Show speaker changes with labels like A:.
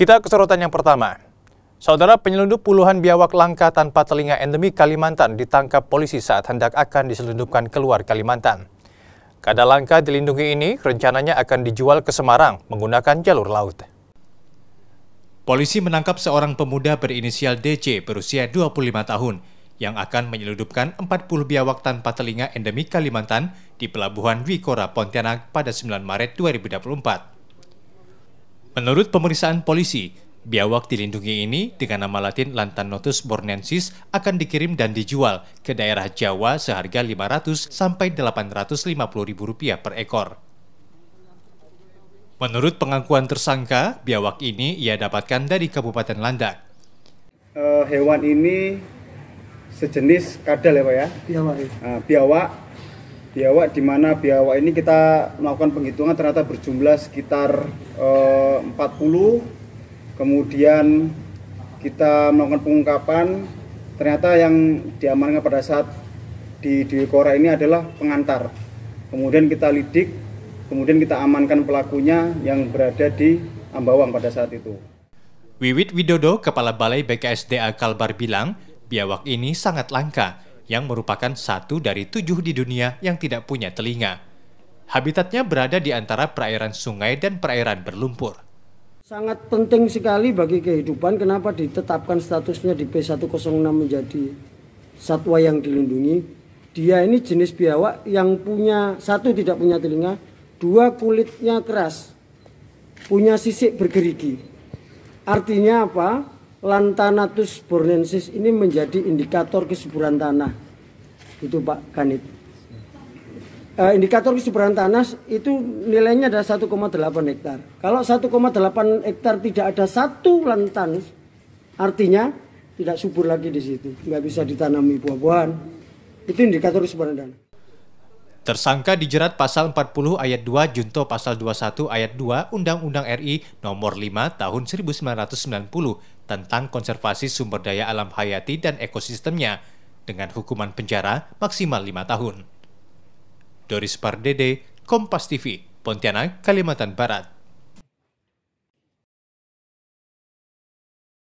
A: Kita ke sorotan yang pertama. Saudara penyelundup puluhan biawak langka tanpa telinga endemi Kalimantan ditangkap polisi saat hendak akan diselundupkan keluar Kalimantan. Kada langka dilindungi ini rencananya akan dijual ke Semarang menggunakan jalur laut. Polisi menangkap seorang pemuda berinisial DC berusia 25 tahun yang akan menyelundupkan 40 biawak tanpa telinga endemik Kalimantan di pelabuhan Wikora Pontianak pada 9 Maret 2024. Menurut pemeriksaan polisi, biawak dilindungi ini dengan nama latin Lantanotus bornensis akan dikirim dan dijual ke daerah Jawa seharga 500 sampai 850 ribu rupiah per ekor. Menurut pengakuan tersangka, biawak ini ia dapatkan dari Kabupaten Landak.
B: Eh, hewan ini sejenis kadal ya Pak ya? Biawak. Iya. Eh, biawak biawak di mana biawak ini kita melakukan penghitungan ternyata berjumlah sekitar e, eh, 40 kemudian kita melakukan pengungkapan ternyata yang diamankan pada saat di di Kora ini adalah pengantar kemudian kita lidik kemudian kita amankan pelakunya yang berada di Ambawang pada saat
A: itu Wiwit Widodo, Kepala Balai BKSDA Kalbar bilang, biawak ini sangat langka yang merupakan satu dari tujuh di dunia yang tidak punya telinga. Habitatnya berada di antara perairan sungai dan perairan berlumpur.
C: Sangat penting sekali bagi kehidupan kenapa ditetapkan statusnya di P106 menjadi satwa yang dilindungi. Dia ini jenis biawak yang punya satu tidak punya telinga, dua kulitnya keras, punya sisik bergerigi. Artinya apa? Lantanatus bornensis ini menjadi indikator kesuburan tanah. Itu Pak Kanit. E, eh, indikator kesuburan tanah itu nilainya ada 1,8 hektar. Kalau 1,8 hektar tidak ada satu lantan, artinya tidak subur lagi di situ, nggak bisa ditanami buah-buahan. Itu indikator kesuburan tanah.
A: Tersangka dijerat pasal 40 ayat 2 junto pasal 21 ayat 2 Undang-Undang RI nomor 5 tahun 1990 tentang konservasi sumber daya alam hayati dan ekosistemnya dengan hukuman penjara maksimal 5 tahun. Doris Pardede, Kompas TV, Pontianak, Kalimantan Barat.